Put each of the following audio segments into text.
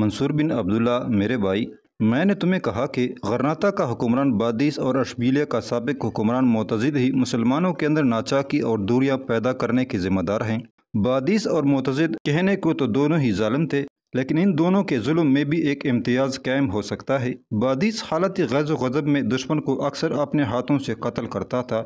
मंसूर बिन अब्दुल्ला मेरे भाई मैंने तुम्हें कहा कि गरनाता का हुक्मरान बादिस और अशबीलिया का सबक हुक्मरान मतजिद ही मुसलमानों के अंदर नाचाकी और दूरियां पैदा करने के ज़िम्मेदार हैं बादिस और मतजिद कहने को तो दोनों ही ालम थे लेकिन इन दोनों के जुल्म में भी एक इम्तियाज़ कायम हो सकता है बादिस हालत गज़ गज़ब में दुश्मन को अक्सर अपने हाथों से कत्ल करता था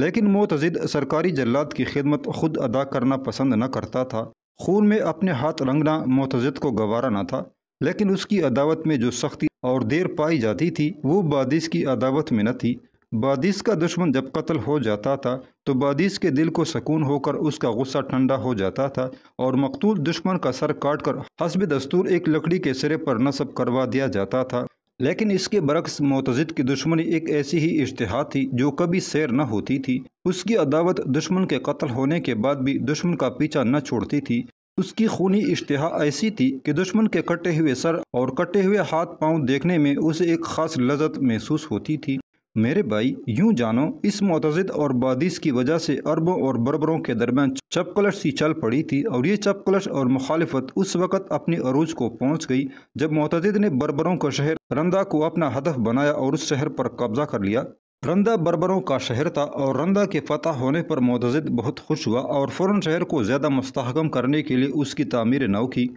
लेकिन मोतज़द सरकारी जल्लाद की खिदमत खुद अदा करना पसंद न करता था खून में अपने हाथ रंगना मोतज़द को गवारा न था लेकिन उसकी अदावत में जो सख्ती और देर पाई जाती थी वो बादिश की अदावत में न थी बादिश का दुश्मन जब कत्ल हो जाता था तो बादिश के दिल को सकून होकर उसका गुस्सा ठंडा हो जाता था और मकतूल दुश्मन का सर काट कर हसब दस्तूर एक लकड़ी के सिरे पर नसब करवा दिया जाता था लेकिन इसके बरक्स मोतजद की दुश्मनी एक ऐसी ही इश्तहा थी जो कभी सैर न होती थी उसकी अदावत दुश्मन के कत्ल होने के बाद भी दुश्मन का पीछा न छोड़ती थी उसकी खूनी इश्तहा ऐसी थी कि दुश्मन के कटे हुए सर और कटे हुए हाथ पांव देखने में उसे एक खास लजत महसूस होती थी मेरे भाई यूं जानो इस मतजद और बादिश की वजह से अरबों और बरबरों के दरमियान चपकलश सी चल पड़ी थी और ये चपकलश और मुखालफत उस वक़्त अपने अरूज को पहुंच गई जब मतजद ने बरबरों का शहर रंदा को अपना हदफ बनाया और उस शहर पर कब्जा कर लिया रंदा बरबरों का शहर था और रंदा के फतह होने पर मतजद बहुत खुश हुआ और फ़ौरन शहर को ज़्यादा मस्तकम करने के लिए उसकी तमीर नव की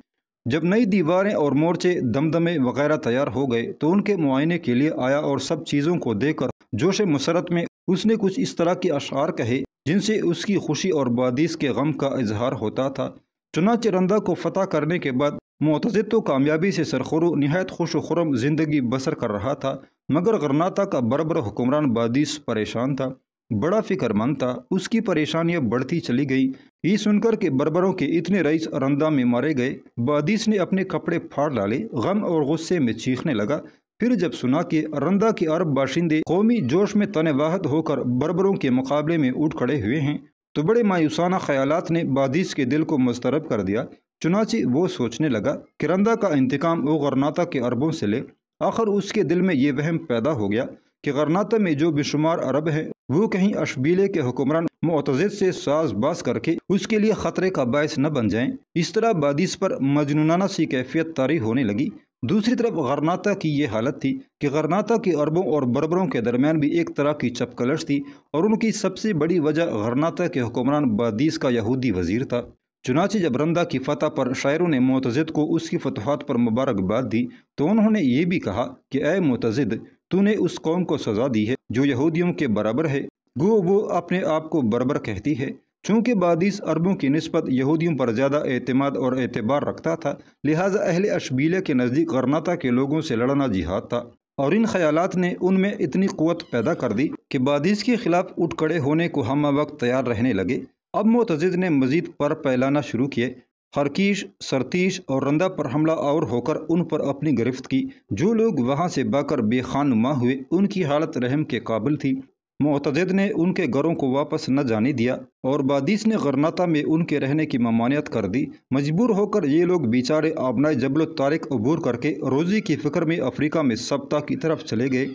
जब नई दीवारें और मोर्चे दमदमे वगैरह तैयार हो गए तो उनके मुआयने के लिए आया और सब चीज़ों को देखकर जोश मसरत में उसने कुछ इस तरह के अशार कहे जिनसे उसकी खुशी और बादीस के गम का इजहार होता था चुनाच रंदा को फतह करने के बाद मोतजद तो कामयाबी से सरखरु नहायत खुश खुरम ज़िंदगी बसर कर रहा था मगर गरनाता का बरबर हुक्मरान बादीस परेशान था बड़ा फिक्रमंद था उसकी परेशानियां बढ़ती चली गई ये सुनकर के बर्बरों के इतने रईस रंदा में मारे गए बादिश ने अपने कपड़े फाड़ डाले गम और गुस्से में चीखने लगा फिर जब सुना कि रंदा के अरब बाशिंदे कौमी जोश में तनवाहद होकर बर्बरों के मुकाबले में उठ खड़े हुए हैं तो बड़े मायूसाना ख्यालात ने बादिश के दिल को मुस्तरब कर दिया चुनाची वो सोचने लगा कि रंदा का इंतकाम वो गरनाता के अरबों से ले आखिर उसके दिल में ये वहम पैदा हो गया कि गरनाता में जो बेशुमार अरब हैं वो कहीं अशबीले के हुक्मरान मतजद से साज बास करके उसके लिए खतरे का बायस न बन जाएं इस तरह बादिस पर मजनूनाना सी कैफियत तारी होने लगी दूसरी तरफ गरनाता की ये हालत थी कि गरनाता के अरबों और बरबरों के दरमियान भी एक तरह की चपकलश थी और उनकी सबसे बड़ी वजह गरनाता के हुक्मरान बादीस का यहूदी वजीर था चुनाचे जब रंदा की फतह पर शायरों ने मोतज़द को उसकी फतहत पर मुबारकबाद दी तो उन्होंने ये भी कहा कि अय मोतज़द तूने उस कौम को सज़ा दी है जो यहूदियों के बराबर है गो वो अपने आप को बरबर कहती है चूँकि बादिस अरबों की नस्बत यहूदियों पर ज़्यादा अतमाद और एतबार रखता था लिहाजा अहल अशबीले के नज़दीक करनाता के लोगों से लड़ना जिहाद था और इन ख्यालात ने उनमें इतनी क़वत पैदा कर दी कि बादिस के ख़िलाफ़ उठ खड़े होने को हम वक्त तैयार रहने लगे अब मोतज ने मजीद पर फैलाना शुरू किए हरकीश सरतीश और रंदा पर हमला और होकर उन पर अपनी गिरफ्त की जो लोग वहाँ से बाकर बेखानुमा हुए उनकी हालत रहम के काबिल थी मतजद ने उनके घरों को वापस न जाने दिया और बादिश ने गरनाता में उनके रहने की ममानियत कर दी मजबूर होकर ये लोग बेचारे आबनाए जबल तारिक अबूर करके रोज़ी की फ़िक्र में अफ्रीका में सप्ताह की तरफ चले गए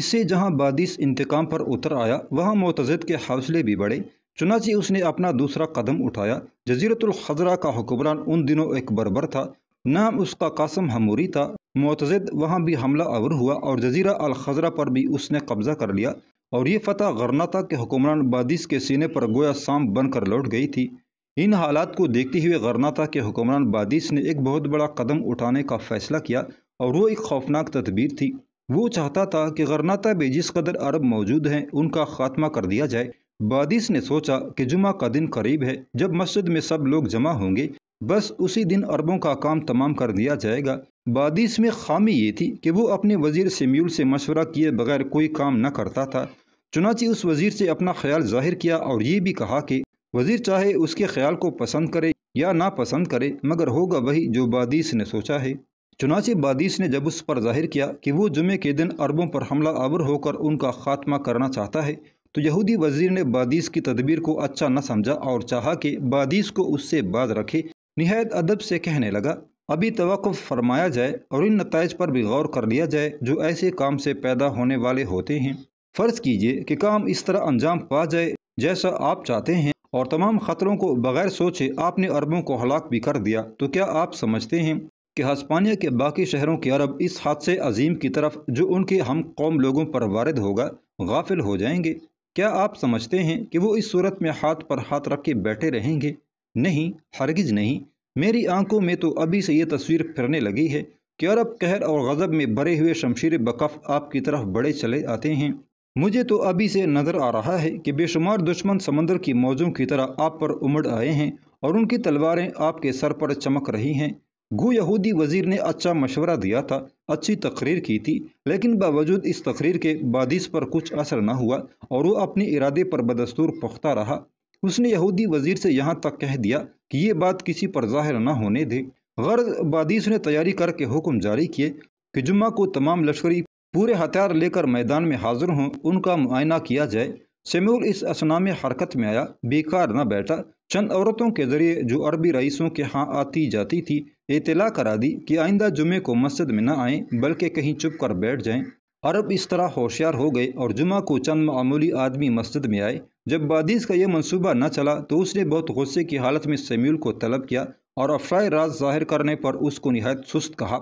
इससे जहाँ बादिश इंतकाम पर उतर आया वहाँ मतजद के हौसले भी बढ़े चुनाची उसने अपना दूसरा कदम उठाया जजीरतुल खजरा का हुक्मरान उन दिनों एक बरबर था नाम उसका कासम हमूरी था मोतजद वहाँ भी हमला अवर हुआ और जजीरा अल खजरा पर भी उसने कब्जा कर लिया और ये फतह गरनाता के हुक्मरान बादिस के सीने पर गोया सांप बनकर लौट गई थी इन हालात को देखते हुए गरनाता के हुक्मरान बादिस ने एक बहुत बड़ा कदम उठाने का फैसला किया और वो एक खौफनाक तदबीर थी वो चाहता था कि गरनाता में जिस कदर अरब मौजूद हैं उनका खात्मा कर दिया जाए बादिश ने सोचा कि जुमा का दिन करीब है जब मस्जिद में सब लोग जमा होंगे बस उसी दिन अरबों का काम तमाम कर दिया जाएगा बादिश में खामी ये थी कि वो अपने वजीर सेम्यूल से मशवरा किए बगैर कोई काम न करता था चुनाची उस वजीर से अपना ख्याल जाहिर किया और ये भी कहा कि वजीर चाहे उसके ख्याल को पसंद करे या ना पसंद करे मगर होगा वही जो बादिश ने सोचा है चुनाचे बादिश ने जब उस पर जाहिर किया कि वो जुमे के दिन अरबों पर हमला आवर होकर उनका खात्मा करना चाहता है तो यहूदी वजीर ने बादीस की तदबीर को अच्छा न समझा और चाहा कि बादीस को उससे बाज रखे नहायत अदब से कहने लगा अभी तो फरमाया जाए और इन नतज पर भी गौर कर लिया जाए जो ऐसे काम से पैदा होने वाले होते हैं फ़र्ज़ कीजिए कि काम इस तरह अंजाम पा जाए जैसा आप चाहते हैं और तमाम ख़तरों को बगैर सोचे आपने अरबों को हलाक भी कर दिया तो क्या आप समझते हैं कि हस्पानिया के बाकी शहरों के अरब इस हादसे अजीम की तरफ जो उनके हम कौम लोगों पर वारद होगा गाफिल हो जाएंगे क्या आप समझते हैं कि वो इस सूरत में हाथ पर हाथ रख के बैठे रहेंगे नहीं हरगिज नहीं मेरी आंखों में तो अभी से ये तस्वीर फिरने लगी है कि अरब कहर और गज़ब में भरे हुए शमशीर बकफ आपकी तरफ बड़े चले आते हैं मुझे तो अभी से नज़र आ रहा है कि बेशुमार दुश्मन समंदर की मौजों की तरह आप पर उमड़ आए हैं और उनकी तलवारें आपके सर पर चमक रही हैं गो यहूदी वजीर ने अच्छा मशवरा दिया था अच्छी तकरीर की थी लेकिन बावजूद इस तकरीर के बादिश पर कुछ असर न हुआ और वो अपने इरादे पर बदस्तूर पुख्ता रहा उसने यहूदी वजीर से यहाँ तक कह दिया कि ये बात किसी पर जाहिर न होने दे गर्ज बादिश ने तैयारी करके हुक्म जारी किए कि जुम्मा को तमाम लश्करी पूरे हथियार लेकर मैदान में हाजिर हों उनका मुआयना किया जाए सेमूल इस असना में हरकत में आया बेकार न बैठा चंद औरतों के जरिए जो अरबी रईसों के यहाँ आती जाती थी इतला करा दी कि आइंदा जुमे को मस्जिद में न आएं बल्कि कहीं चुप कर बैठ जाएं अरब इस तरह होशियार हो गए और जुमा को चंद मामूली आदमी मस्जिद में आए जब बादीस का यह मंसूबा न चला तो उसने बहुत गुस्से की हालत में समील को तलब किया और अफराय राज जाहिर करने पर उसको नहायत सुस्त कहा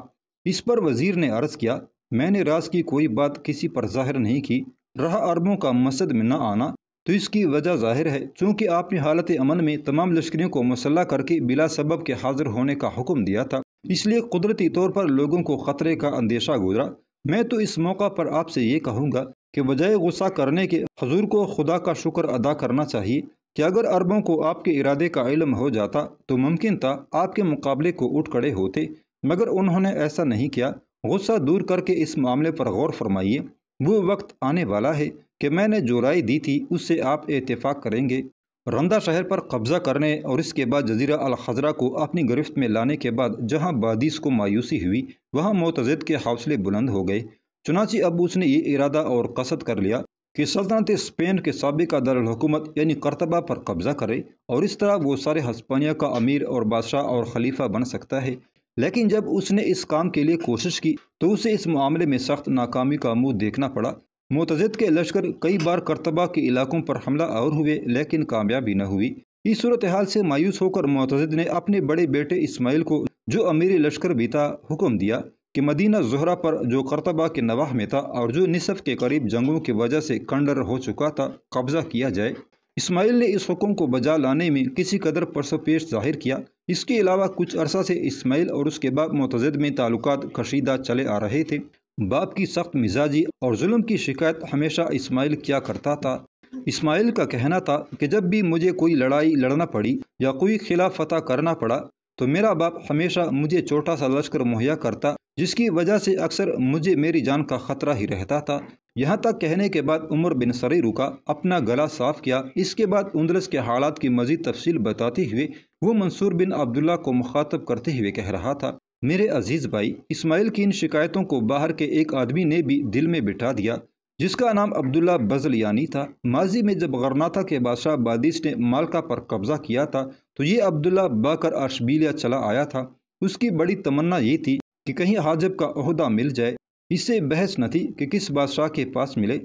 इस पर वजीर ने अर्ज़ किया मैंने राज की कोई बात किसी पर जाहिर नहीं की रहा अरबों का मस्जिद में न आना तो इसकी वजह जाहिर है चूँकि आपने हालत अमन में तमाम लश्करियों को मुसल्ला करके बिला सबब के हाजिर होने का हुक्म दिया था इसलिए कुदरती तौर पर लोगों को ख़तरे का अंदेशा गुजरा मैं तो इस मौका पर आपसे ये कहूँगा कि बजाय गुस्सा करने के हजूर को खुदा का शुक्र अदा करना चाहिए कि अगर अरबों को आपके इरादे का इलम हो जाता तो मुमकिन था आपके मुकाबले को उठ खड़े होते मगर उन्होंने ऐसा नहीं किया गुस्सा दूर करके इस मामले पर गौर फरमाइए वो वक्त आने वाला है कि मैंने जो राय दी थी उससे आप इतफाक़ करेंगे रंदा शहर पर कब्ज़ा करने और इसके बाद जजीरा अलखजरा को अपनी गिरफ्त में लाने के बाद जहाँ बादीस को मायूसी हुई वहाँ मोतजद के हौसले बुलंद हो गए चुनाची अब उसने ये इरादा और कसद कर लिया कि सल्तनत स्पेन के सबका दारकूमत यानी करतबा पर कब्ज़ा करे और इस तरह वो सारे हस्पानिया का अमीर और बादशाह और खलीफा बन सकता है लेकिन जब उसने इस काम के लिए कोशिश की तो उसे इस मामले में सख्त नाकामी का मुंह देखना पड़ा मुतजद के लश्कर कई बार करतबा के इलाकों पर हमला और हुए लेकिन कामयाबी न हुई इस सूरत हाल से मायूस होकर मुतजद ने अपने बड़े बेटे इसमाइल को जो अमीरी लश्कर भी था हुक्म दिया कि मदीना जहरा पर जो करतबा के नवाह में था और जो निसफ के करीब जंगों की वजह से कंडर हो चुका था कब्जा किया जाए इसमाइल ने इस हुक्म को बजा लाने में किसी कदर परसपेश जाहिर किया इसके अलावा कुछ अरसा से इसमाइल और उसके बाद मुतजद में ताल्लुक कशीदा चले आ रहे थे बाप की सख्त मिजाजी और जुल्म की शिकायत हमेशा इस्माइल क्या करता था इस्माइल का कहना था कि जब भी मुझे कोई लड़ाई लड़ना पड़ी या कोई खिलाफ फतह करना पड़ा तो मेरा बाप हमेशा मुझे छोटा सा लश्कर मुहैया करता जिसकी वजह से अक्सर मुझे मेरी जान का ख़तरा ही रहता था यहाँ तक कहने के बाद उमर बिन सरी रुका अपना गला साफ किया इसके बाद उंदरस के हालात की मजीद तफसील बताते हुए वो मंसूर बिन अब्दुल्ला को मुखातब करते हुए कह रहा था मेरे अजीज़ भाई इस्माइल की इन शिकायतों को बाहर के एक आदमी ने भी दिल में बिठा दिया जिसका नाम अब्दुल्ला बजल यानी था माजी में जब गरनाथा के बादशाह बादिश ने मालका पर कब्ज़ा किया था तो ये अब्दुल्ला बाकर अशबीलिया चला आया था उसकी बड़ी तमन्ना ये थी कि कहीं हाजब का अहदा मिल जाए इससे बहस न थी कि किस बादशाह के पास मिले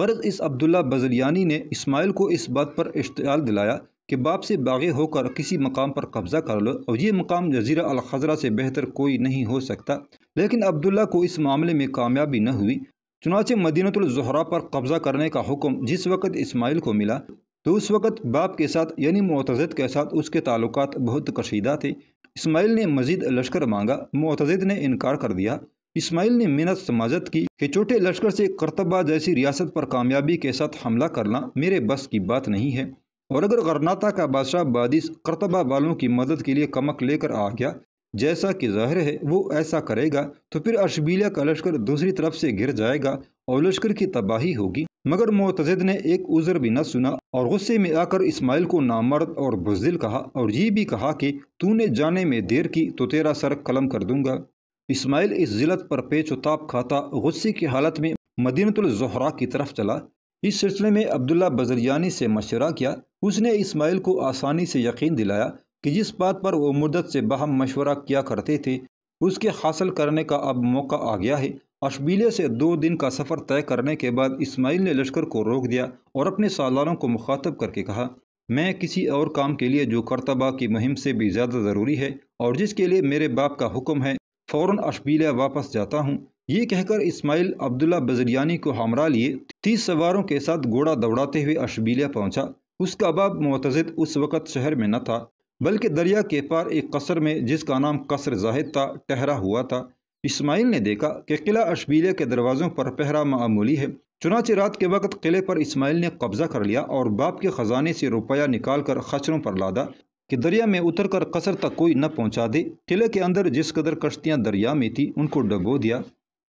गर्ज इस अब्दुल्ला बजलियानी ने इस्माइल को इस बात पर इश्तियाल दिलाया कि बाप से बागे होकर किसी मकाम पर कब्ज़ा कर लो और ये मकाम जजीरा खजरा से बेहतर कोई नहीं हो सकता लेकिन अब्दुल्ला को इस मामले में कामयाबी न हुई चुनाचे मदीनतुलजहरा पर कब्ज़ा करने का हुक्म जिस वक़्त इस्माइल को मिला तो उस वक़्त बाप के साथ यानी मतजद के साथ उसके ताल्लुक बहुत कशीदा थे इसमाइल ने मजीद लश्कर मांगा मतजद ने इनकार कर दिया इसमाइल ने मिनत समाजत की कि छोटे लश्कर से करतबा जैसी रियासत पर कामयाबी के साथ हमला करना मेरे बस की बात नहीं है और अगर कर्नाता का बादशाह बादिश करतबा वालों की मदद के लिए कमक लेकर आ गया जैसा कि जाहिर है वो ऐसा करेगा तो फिर अशबीलिया का लश्कर दूसरी तरफ से गिर जाएगा और लश्कर की तबाही होगी मगर मोतजद ने एक उज़र भी न सुना और गुस्से में आकर इस्माइल को नामर्द और बुजदिल कहा और ये भी कहा कि तूने जाने में देर की तो तेरा सर कलम कर दूंगा इस्माइल इस जिलत पर पेचोताप खाता गुस्से की हालत में मदीनतुलजहरा की तरफ चला इस सिलसिले में अब्दुल्ला बजरियानी से मशवरा किया उसने इस्माइल को आसानी से यकीन दिलाया कि जिस बात पर वो मुद्दत से बहम मशवरा किया करते थे उसके हासिल करने का अब मौका आ गया है अशबीले से दो दिन का सफ़र तय करने के बाद इस्माइल ने लश्कर को रोक दिया और अपने सालारों को मुखातब करके कहा मैं किसी और काम के लिए जो करतबा की मुहिम से भी ज़्यादा ज़रूरी है और जिसके लिए मेरे बाप का हुक्म है फ़ौर अशबीला वापस जाता हूँ ये कहकर इस्माइल अब्दुल्ला बजरियानी को हमरा लिए तीस सवारों के साथ घोड़ा दौड़ाते हुए अशबीला पहुँचा उसका बाप मतजद उस वक़्त शहर में न था बल्कि दरिया के पार एक कसर में जिसका नाम कसर जाहिद था ठहरा हुआ था इस्माइल ने देखा कि किला अशबीले के दरवाज़ों पर पहरा मामूली है चुनाचे रात के वक्त किले पर इस्माइल ने कब्ज़ा कर लिया और बाप के ख़जाने से रुपया निकाल कर खचरों पर लादा कि दरिया में उतर कर कसर तक कोई न पहुंचा दे किले के अंदर जिस कदर कश्तियां दरिया में थी उनको डबो दिया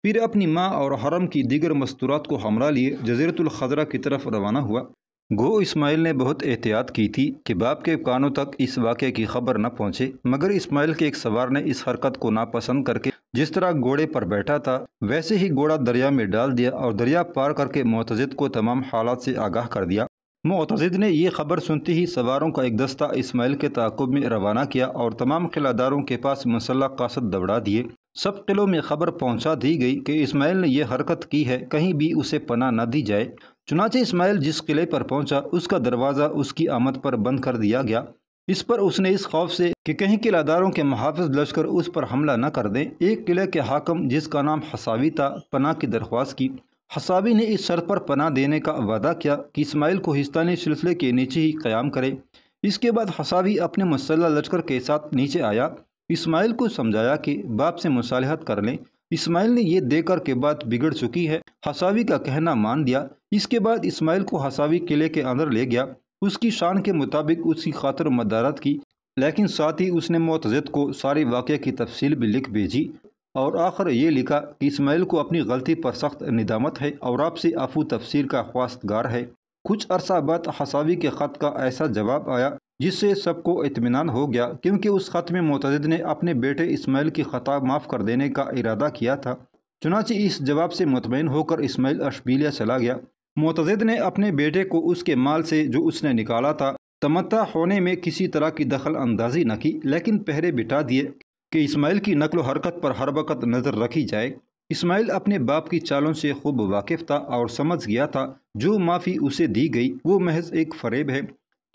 फिर अपनी माँ और हरम की दीगर मस्तूरात को हमरा लिए जजीरतुल खजरा की तरफ रवाना हुआ गो इस्माइल ने बहुत एहतियात की थी कि बाप के कानों तक इस वाक़े की खबर न पहुंचे मगर इस्माइल के एक सवार ने इस हरकत को नापसंद करके जिस तरह घोड़े पर बैठा था वैसे ही घोड़ा दरिया में डाल दिया और दरिया पार करके मोतजद को तमाम हालात से आगाह कर दिया मोतजद ने यह खबर सुनते ही सवारों का एक दस्ता इस्माइल के तकब में रवाना किया और तमाम किलादारों के पास मसल्ला कासद दौड़ा दिए सब किलों में खबर पहुंचा दी गई कि इस्माइल ने यह हरकत की है कहीं भी उसे पना न दी जाए चुनाचे इसमाइल जिस किले पर पहुंचा उसका दरवाज़ा उसकी आमद पर बंद कर दिया गया इस पर उसने इस खौफ से कि कहीं किलादारों के मुहाफ़ लश्कर उस पर हमला न कर दें एक किले के हाकम जिसका नाम हसावी था पना की दरख्वास्त की हसावी ने इस शर्त पर पना देने का वादा किया कि इस्माइल को हिस्तानी सिलसिले के नीचे ही क़्याम करे इसके बाद हसावी अपने मुसल्ला लश्कर के साथ नीचे आया इसमाइल को समझाया कि बाप से मुसालहत कर लें इस्माइल ने यह देकर के बात बिगड़ चुकी है हसावी का कहना मान दिया इसके बाद इस्माइल को हसावी किले के अंदर ले गया उसकी शान के मुताबिक उसकी खातर मदारत की लेकिन साथ ही उसने मोतजद को सारे वाक़े की तफसील भी लिख भेजी और आखिर ये लिखा कि इसमाइल को अपनी गलती पर सख्त निदामत है और आपसे आफू तफसीर का ख्वास्तगार है कुछ अरसा बाद हसावी के ख़त का ऐसा जवाब आया जिससे सबको इतमान हो गया क्योंकि उस ख़त में मतदद ने अपने बेटे इसमाइल की ख़ता माफ़ कर देने का इरादा किया था चुनाच इस जवाब से मुतमिन होकर इसमाइल अशबीलिया चला गया मतदद ने अपने बेटे को उसके माल से जो उसने निकाला था तमत्ता होने में किसी तरह की दखल अंदाजी न की लेकिन पहरे बिठा दिए कि इसमाइल की नकल हरकत पर हर वक्त नज़र रखी जाए इसमाइल अपने बाप की चालों से खूब वाकिफ था और समझ गया था जो माफ़ी उसे दी गई वो महज एक फरेब है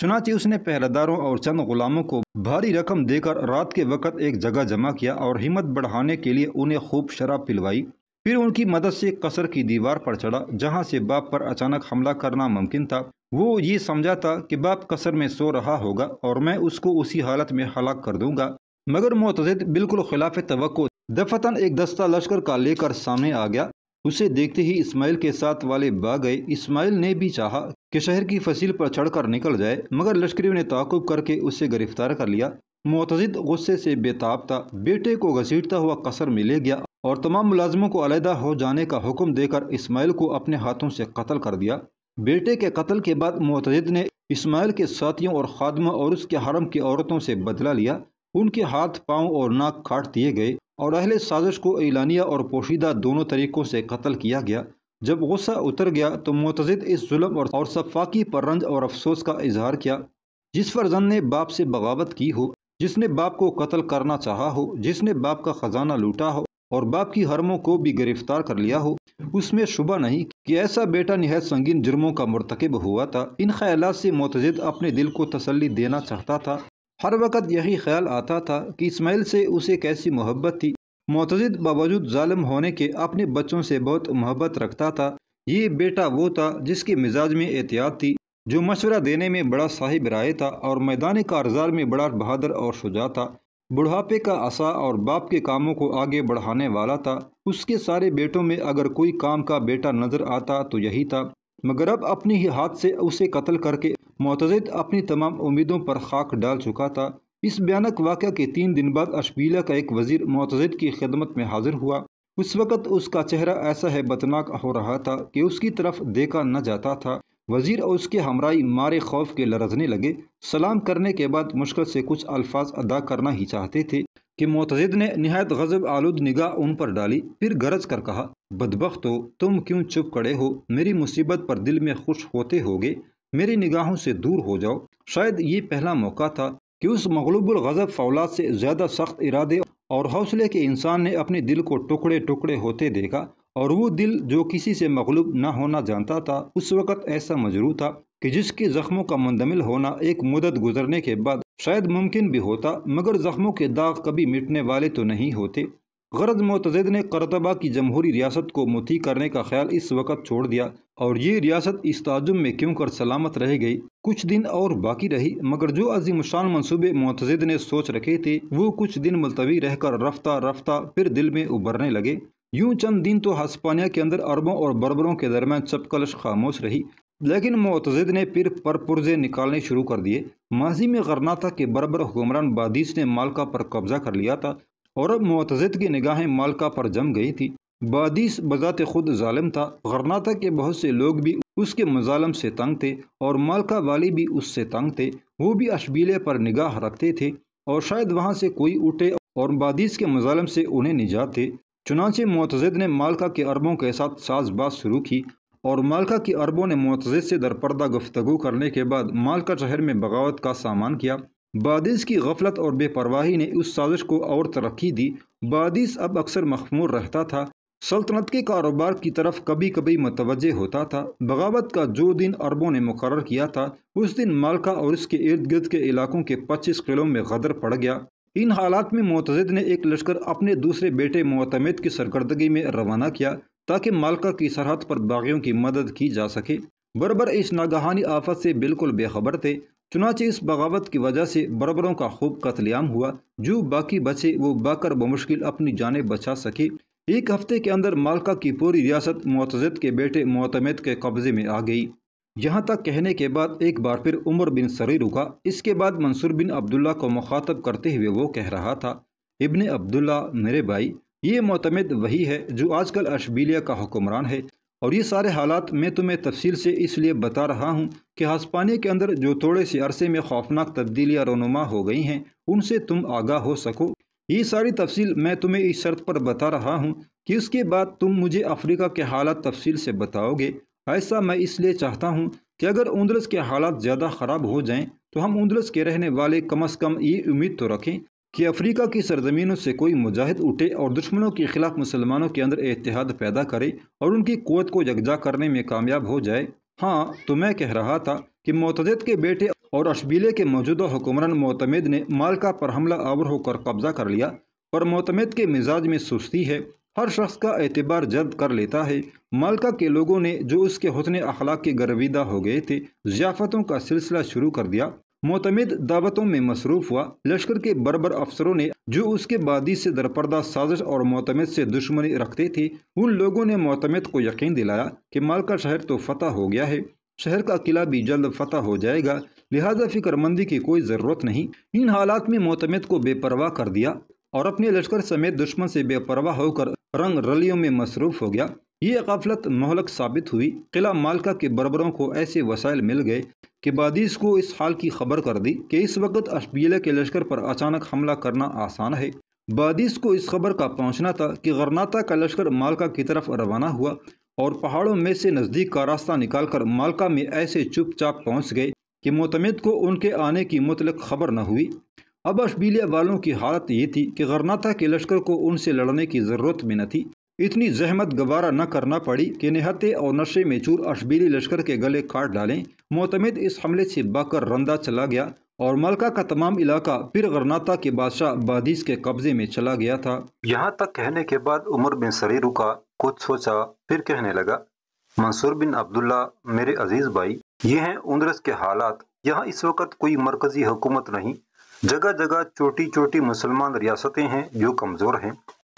चुनाचे उसने पहरेदारों और चंद गुलामों को भारी रकम देकर रात के वक़्त एक जगह जमा किया और हिम्मत बढ़ाने के लिए उन्हें खूब शराब पिलवाई फिर उनकी मदद से कसर की दीवार पर चढ़ा जहाँ से बाप पर अचानक हमला करना मुमकिन था वो ये समझा था कि बाप कसर में सो रहा होगा और मैं उसको उसी हालत में हलाक कर दूंगा मगर मोतजद बिल्कुल खिलाफ तो दफतन एक दस्ता लश्कर का लेकर सामने आ गया उसे देखते ही इस्माइल के साथ वाले बा गए इस्माइल ने भी चाहा कि शहर की फसील पर चढ़कर निकल जाए मगर लश्करियों ने ताकुब करके उसे गिरफ्तार कर लिया मोतजिद गुस्से से बेताब था बेटे को घसीटता हुआ कसर में ले गया और तमाम मुलाजमों को अलहदा हो जाने का हुक्म देकर इस्माइल को अपने हाथों से कत्ल कर दिया बेटे के कत्ल के बाद मोतजिद ने इस्माइल के साथियों और खादमा और उसके हरम की औरतों से बदला लिया उनके हाथ पांव और नाक काट दिए गए और अहले साजिश को एलानिया और पोशीदा दोनों तरीक़ों से कत्ल किया गया जब गुस्सा उतर गया तो मोतजद इस जुल्म और, और सफाकी पर रंज और अफसोस का इजहार किया जिस फर्जन ने बाप से बगावत की हो जिसने बाप को कत्ल करना चाहा हो जिसने बाप का ख़जाना लूटा हो और बाप की हरमों को भी गिरफ्तार कर लिया हो उसमें शुबा नहीं कि ऐसा बेटा नहायत संगीन जुर्मों का मरतकब हुआ था इन ख्याल से मोतजद अपने दिल को तसली देना चाहता था हर वक्त यही ख्याल आता था कि इसमाइल से उसे कैसी मोहब्बत थी मोतजद बावजूद ालम होने के अपने बच्चों से बहुत मोहब्बत रखता था ये बेटा वो था जिसके मिजाज में एहतियात थी जो मशवरा देने में बड़ा साहिब राय था और मैदान कारजार में बड़ा बहादुर और शुजा था बुढ़ापे का असा और बाप के कामों को आगे बढ़ाने वाला था उसके सारे बेटों में अगर कोई काम का बेटा नज़र आता तो यही था मगर अब अपने ही हाथ से उसे कत्ल करके मतजद अपनी तमाम उम्मीदों पर खाक डाल चुका था इस भयानक वाक़ के तीन दिन बाद अशबीला का एक वजीर मतजद की खिदमत में हाजिर हुआ उस वक़्त उसका चेहरा ऐसा है बतनाक हो रहा था कि उसकी तरफ देखा न जाता था वजीर और उसके हमराई मारे खौफ के लरजने लगे सलाम करने के बाद मुश्किल से कुछ अल्फाज अदा करना ही चाहते थे कि मोतजद ने नहायत गजब आलूद निगाह उन पर डाली फिर गरज कर कहा बदबक हो तुम क्यों चुप खड़े हो मेरी मुसीबत पर दिल में खुश होते होगे मेरी निगाहों से दूर हो जाओ शायद ये पहला मौका था कि उस मकलूबुल गज़ब फौलाद से ज़्यादा सख्त इरादे और हौसले के इंसान ने अपने दिल को टुकड़े टुकड़े होते देखा और वो दिल जो किसी से मकलूब न होना जानता था उस वक़्त ऐसा मजरू था कि जिसके ज़ख्मों का मुंदमिल होना एक मुदत गुजरने के बाद शायद मुमकिन भी होता मगर ज़ख्मों के दाग कभी मिटने वाले तो नहीं होते गरज मोतजद ने करतबा की जमहूरी रियासत को मुती करने का ख्याल इस वक्त छोड़ दिया और ये रियासत इस ताजुम में क्यों कर सलामत रह गई कुछ दिन और बाकी रही मगर जो अजीम शान मनसूबे मतजद ने सोच रखे थे वो कुछ दिन मुलतवी रहकर रफ्ता रफ्ता फिर दिल में उभरने लगे यूं चंद दिन तो हस्पानिया के अंदर अरबों और बरबरों के दरमियान चपकलश खामोश रही लेकिन मतजद ने फिर परपुरजे निकालने शुरू कर दिए माजी में गरनाथा के बरबर हुक्मरान बादीस ने मालका पर कब्जा कर लिया था और अब मतजद की निगाहें मालका पर जम गई थी बादिस बज़ात खुद ालम था गरनाता के बहुत से लोग भी उसके मजालम से तंग थे और मालका वाली भी उससे तंग थे वो भी अशबीले पर निगाह रखते थे और शायद वहाँ से कोई उठे और बादिस के मजालम से उन्हें निजात थे चुनाचे मतजद ने मालका के अरबों के साथ साजबाज शुरू की और मालका के अरबों ने मतजद से दरपर्दा गुफ्तगु करने के बाद मालका शहर में बगावत का सामान किया बादिस की गफलत और बेपरवाही ने उस साजिश को और तरक्की दी बादिस अब अक्सर मखमूर रहता था सल्तनत के कारोबार की तरफ कभी कभी मतवज होता था बगावत का जो दिन अरबों ने मुकर किया था उस दिन मालका और इसके इर्द गिर्द के इलाकों के 25 किलों में गदर पड़ गया इन हालात में मोतजद ने एक लश्कर अपने दूसरे बेटे मोतमद की सरकर्दगी में रवाना किया ताकि मालका की सरहद पर बागियों की मदद की जा सके बरबर इस नागहानी आफत से बिल्कुल बेखबर थे चुनाचे इस बगावत की वजह से बरबरों का खूब कतलेआम हुआ जो बाकी बचे वो बाकर बमुश्किल अपनी जानें बचा सके एक हफ्ते के अंदर मालका की पूरी रियासत मोतजद के बेटे मोतमद के कब्ज़े में आ गई यहाँ तक कहने के बाद एक बार फिर उमर बिन सरी रुका इसके बाद मंसूर बिन अब्दुल्ला को मुखातब करते हुए वो कह रहा था इबन अब्दुल्ला मेरे भाई ये मोतमद वही है जो आजकल अशबीलिया का हुक्मरान है और ये सारे हालात मैं तुम्हें तफसील से इसलिए बता रहा हूँ कि हस्पानी के अंदर जो थोड़े से अरसे में खौफनाक तब्दीलियाँ रोनुमा हो गई हैं उनसे तुम आगाह हो सको ये सारी तफसील मैं तुम्हें इस शर्त पर बता रहा हूँ कि उसके बाद तुम मुझे अफ्रीका के हालात तफसील से बताओगे ऐसा मैं इसलिए चाहता हूँ कि अगर उंदरस के हालात ज़्यादा ख़राब हो जाएं तो हम उंदरस के रहने वाले कम अज़ कम ये उम्मीद तो रखें कि अफ्रीका की सरजमीनों से कोई मुजाहिद उठे और दुश्मनों के खिलाफ मुसलमानों के अंदर एतिहाद पैदा करे और उनकी कुत को यकजा करने में कामयाब हो जाए हाँ तो मैं कह रहा था कि मतदेद के बेटे और अशबीले के मौजूदा हुक्मरान मोतमद ने मालका पर हमला आवर होकर कब्जा कर लिया और मोतमद के मिजाज में सुस्ती है हर शख्स का एतबार जल्द कर लेता है मालका के लोगों ने जो उसके हसन अखलाक के गर्विदा हो गए थे जियाफतों का सिलसिला शुरू कर दिया मोतमद दावतों में मसरूफ हुआ लश्कर के बरबर अफसरों ने जो उसके बादी से दरपर्दा साजिश और मोतमद से दुश्मनी रखते थे उन लोगों ने मोतमद को यकीन दिलाया कि मालका शहर तो फतह हो गया है शहर का किला भी जल्द फतह हो जाएगा लिहाजा फिक्रमंदी की कोई ज़रूरत नहीं इन हालात में मोतमद को बेपरवाह कर दिया और अपने लश्कर समेत दुश्मन से बेपरवाह होकर रंग रलियों में मसरूफ हो गया ये अकाफलत मोहलक साबित हुई किला मालका के बरबरों को ऐसे वसाइल मिल गए कि बादीस को इस हाल की खबर कर दी कि इस वक्त अशबीला के लश्कर पर अचानक हमला करना आसान है बादीस को इस खबर का पहुंचना था कि गरनाता का लश्कर मालका की तरफ रवाना हुआ और पहाड़ों में से नज़दीक का रास्ता निकालकर मालका में ऐसे चुपचाप पहुंच गए कि मोतमद को उनके आने की मुतल खबर न हुई अब अशबीलिया वालों की हालत ये थी कि गरनाथा के लश्कर को उनसे लड़ने की ज़रूरत भी न थी इतनी जहमत गवारा न करना पड़ी कि निहत्ते और नशे में चूर अशबीली लश्कर के गले काट डालें मोतमद इस हमले से बाकर रंदा चला गया और मलका का तमाम इलाका फिर गरनाता के बादशाह बादिस के कब्जे में चला गया था यहाँ तक कहने के बाद उमर बिन सरी रुका कुछ सोचा फिर कहने लगा मंसूर बिन अब्दुल्ला मेरे अजीज भाई ये हैं उन्द्रस के हालात यहाँ इस वक्त कोई मरकजी हुकूमत नहीं जगह जगह छोटी छोटी मुसलमान रियासतें हैं जो कमज़ोर हैं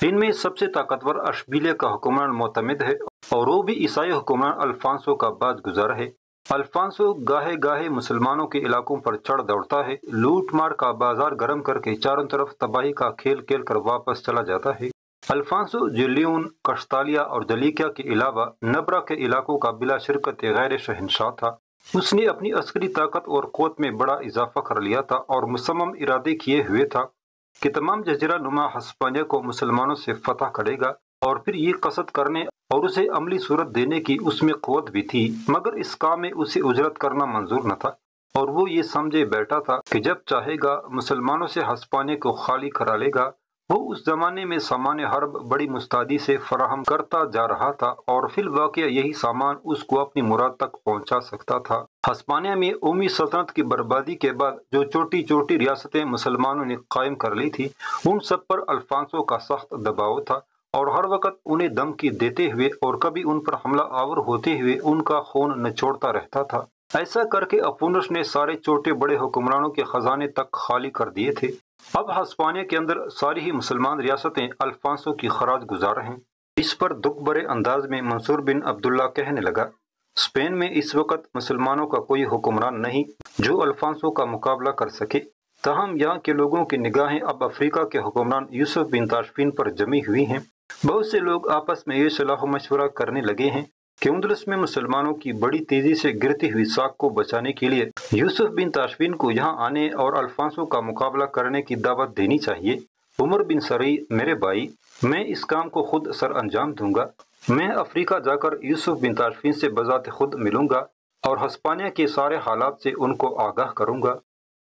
इनमें सबसे ताकतवर अशबीले का हुक्मरान मोतमद है और वो भी ईसाई हुक्मरान अल्फांसो का बाज गुजार है अल्फांसो गाहे गाहे मुसलमानों के इलाकों पर चढ़ दौड़ता है लूट मार का बाजार गर्म करके चारों तरफ तबाही का खेल खेल कर वापस चला जाता है अल्फांसो जिलियन कश्तालिया और जलीकिया के अलावा नबरा के इलाकों का बिला शिरकत गैर शहनशाह था उसने अपनी अस्करी ताकत और कोत में बड़ा इजाफा कर लिया था और मुसम इरादे किए हुए था कि तमाम जजरा नुमा हस्पानिया को मुसलमानों से फतह करेगा और फिर ये कसद करने और उसे अमली सूरत देने की उसमें कोत भी थी मगर इस काम में उसे उजरत करना मंजूर न था और वो ये समझे बैठा था कि जब चाहेगा मुसलमानों से हस्पानिया को खाली करा लेगा वो उस जमाने में सामान हर्ब बड़ी मुस्तादी से फराहम करता जा रहा था और फिर वाक़ यही सामान उसको अपनी मुराद तक पहुंचा सकता था हस्पानिया में ओमी सल्तनत की बर्बादी के बाद जो छोटी छोटी रियासतें मुसलमानों ने कायम कर ली थी उन सब पर अल्फांसो का सख्त दबाव था और हर वक्त उन्हें धमकी देते हुए और कभी उन पर हमला आवर होते हुए उनका खून नचोड़ता रहता था ऐसा करके अपूनस ने सारे छोटे बड़े हुक्मरानों के खजाने तक खाली कर दिए थे अब हस्पानिया के अंदर सारी ही मुसलमान रियासतें अल्फांसो की खराज गुजार हैं इस पर दुख भरे अंदाज में मंसूर बिन अब्दुल्ला कहने लगा स्पेन में इस वक्त मुसलमानों का कोई हुक्मरान नहीं जो अल्फांसो का मुकाबला कर सके ताहम यहाँ के लोगों की निगाहें अब अफ्रीका के हुक्मरान यूसुफ बिन ताशफिन पर जमी हुई हैं बहुत से लोग आपस में ये सलाह मशवरा करने लगे हैं केंद्रस में मुसलमानों की बड़ी तेजी से गिरती हुई साख को बचाने के लिए यूसुफ बिन ताशबिन को यहाँ आने और अल्फांसो का मुकाबला करने की दावत देनी चाहिए उमर बिन सरई मेरे भाई मैं इस काम को खुद सर अंजाम दूंगा मैं अफ्रीका जाकर यूसुफ बिन ताशबिन से बजात खुद मिलूंगा और हस्पानिया के सारे हालात से उनको आगाह करूंगा